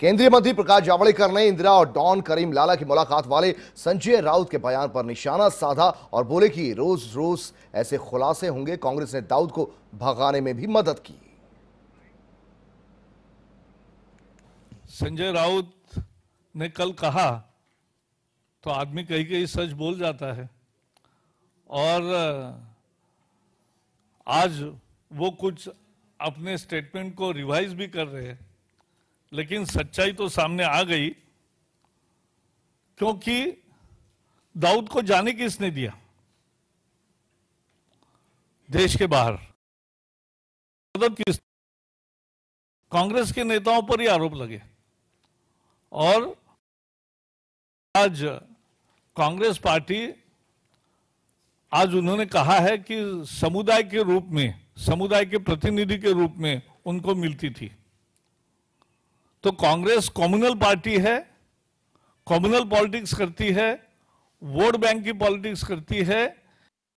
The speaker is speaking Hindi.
केंद्रीय मंत्री प्रकाश जावड़ेकर ने इंदिरा और डॉन करीम लाला की मुलाकात वाले संजय राउत के बयान पर निशाना साधा और बोले कि रोज रोज ऐसे खुलासे होंगे कांग्रेस ने दाऊद को भगाने में भी मदद की संजय राउत ने कल कहा तो आदमी कहीं कहीं सच बोल जाता है और आज वो कुछ अपने स्टेटमेंट को रिवाइज भी कर रहे हैं लेकिन सच्चाई तो सामने आ गई क्योंकि दाऊद को जाने किसने दिया देश के बाहर मदद किस कांग्रेस के नेताओं पर ही आरोप लगे और आज कांग्रेस पार्टी आज उन्होंने कहा है कि समुदाय के रूप में समुदाय के प्रतिनिधि के रूप में उनको मिलती थी तो कांग्रेस कॉम्युनल पार्टी है कॉम्युनल पॉलिटिक्स करती है वोट बैंक की पॉलिटिक्स करती है